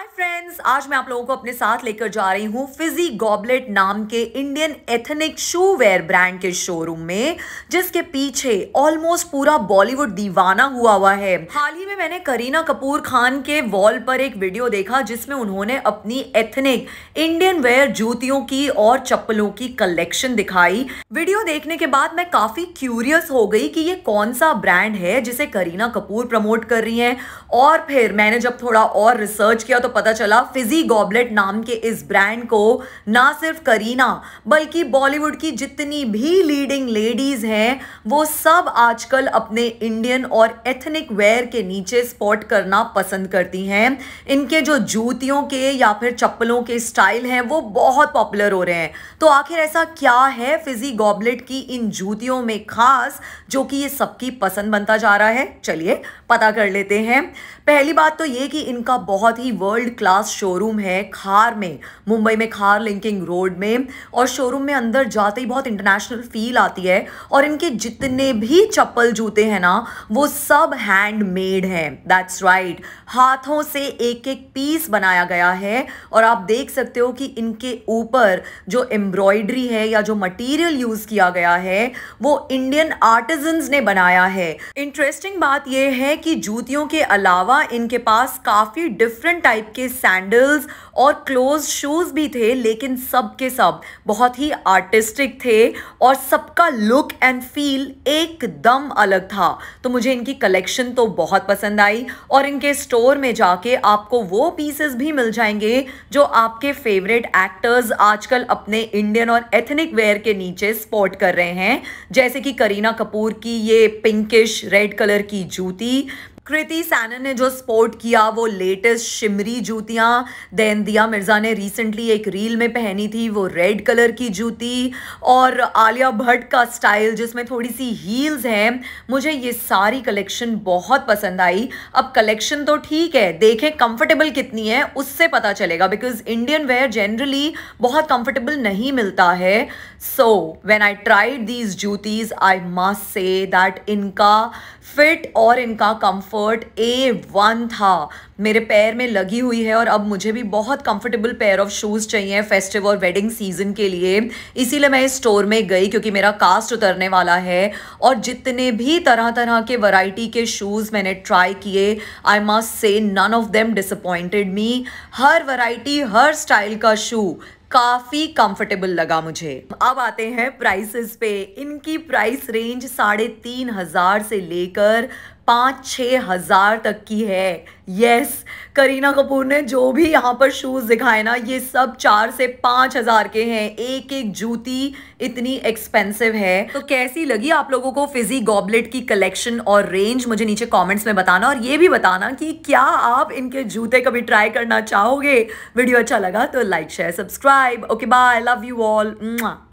hi friends आज मैं आप लोगों को अपने साथ लेकर जा रही हूँ फिजी गॉबलेट नाम के Indian ethnic shoe wear brand के शोरूम में जिसके पीछे ऑलमोस्ट पूरा बॉलीवुड दीवाना हुआ हुआ है हाल ही में मैंने करीना कपूर खान के वॉल पर एक वीडियो देखा जिसमें उन्होंने अपनी एथनिक इंडियन वेयर जूतियों की और चप्पलों की कलेक्शन दिखाई वीडियो देखने के बाद मैं काफी क्यूरियस हो गई कि ये कौन सा ब्रांड है जिसे करीना कपूर प्रमोट कर रही है और फिर मैंने जब थोड़ा और रिसर्च किया तो पता चला फिजी गॉबलेट नाम के इस ब्रांड को ना सिर्फ करीना बल्कि बॉलीवुड की जितनी भी लीडिंग लेडीज़ हैं वो सब आजकल अपने इंडियन और एथनिक वेयर के नीचे स्पॉट करना पसंद करती हैं इनके जो जूतियों के या फिर चप्पलों के स्टाइल हैं वो बहुत पॉपुलर हो रहे हैं तो आखिर ऐसा क्या है फिजी गॉबलेट की इन जूतियों में खास जो कि ये सबकी पसंद बनता जा रहा है चलिए पता कर लेते हैं पहली बात तो ये कि इनका बहुत ही वर्ल्ड वर्ल्ड क्लास शोरूम है खार में मुंबई में खार लिंकिंग रोड में और शोरूम में अंदर जाते ही बहुत इंटरनेशनल फील आती है और इनके जितने भी चप्पल जूते हैं ना वो सब हैंडमेड हैं दैट्स राइट हाथों से एक एक पीस बनाया गया है और आप देख सकते हो कि इनके ऊपर जो एम्ब्रॉयडरी है या जो मटेरियल यूज़ किया गया है वो इंडियन आर्टिजन ने बनाया है इंटरेस्टिंग बात यह है कि जूतियों के अलावा इनके पास काफ़ी डिफरेंट टाइप टाइप के सैंडल्स और क्लोज शूज़ भी थे लेकिन सब के सब बहुत ही आर्टिस्टिक थे और सबका लुक एंड फील एकदम अलग था तो मुझे इनकी कलेक्शन तो बहुत पसंद आई और इनके स्टोर में जाके आपको वो पीसेस भी मिल जाएंगे जो आपके फेवरेट एक्टर्स आजकल अपने इंडियन और एथनिक वेयर के नीचे स्पोर्ट कर रहे हैं जैसे कि करीना कपूर की ये पिंकिश रेड कलर की जूती कृति सैनन ने जो स्पोर्ट किया वो लेटेस्ट शिमरी जूतियाँ देन दिया मिर्ज़ा ने रिसेंटली एक रील में पहनी थी वो रेड कलर की जूती और आलिया भट्ट का स्टाइल जिसमें थोड़ी सी हील्स हैं मुझे ये सारी कलेक्शन बहुत पसंद आई अब कलेक्शन तो ठीक है देखें कंफर्टेबल कितनी है उससे पता चलेगा बिकॉज इंडियन वेयर जनरली बहुत कंफर्टेबल नहीं मिलता है so when I tried these juttis I must say that इनका फिट और इनका कंफर्ट ए वन था मेरे पैर में लगी हुई है और अब मुझे भी बहुत कंफर्टेबल पेयर ऑफ शूज़ चाहिए फेस्टिव और वेडिंग सीजन के लिए इसीलिए मैं इस स्टोर में गई क्योंकि मेरा कास्ट उतरने वाला है और जितने भी तरह तरह के वैरायटी के शूज़ मैंने ट्राई किए I must say none of them disappointed me हर वैरायटी हर स्टाइल का शू काफ़ी कंफर्टेबल लगा मुझे अब आते हैं प्राइसेस पे इनकी प्राइस रेंज साढ़े तीन हज़ार से लेकर पाँच छः हज़ार तक की है यस करीना कपूर ने जो भी यहाँ पर शूज़ दिखाए ना ये सब चार से पाँच हज़ार के हैं एक एक जूती इतनी एक्सपेंसिव है तो कैसी लगी आप लोगों को फिजी गॉबलेट की कलेक्शन और रेंज मुझे नीचे कमेंट्स में बताना और ये भी बताना कि क्या आप इनके जूते कभी ट्राई करना चाहोगे वीडियो अच्छा लगा तो like share subscribe okay bye love you all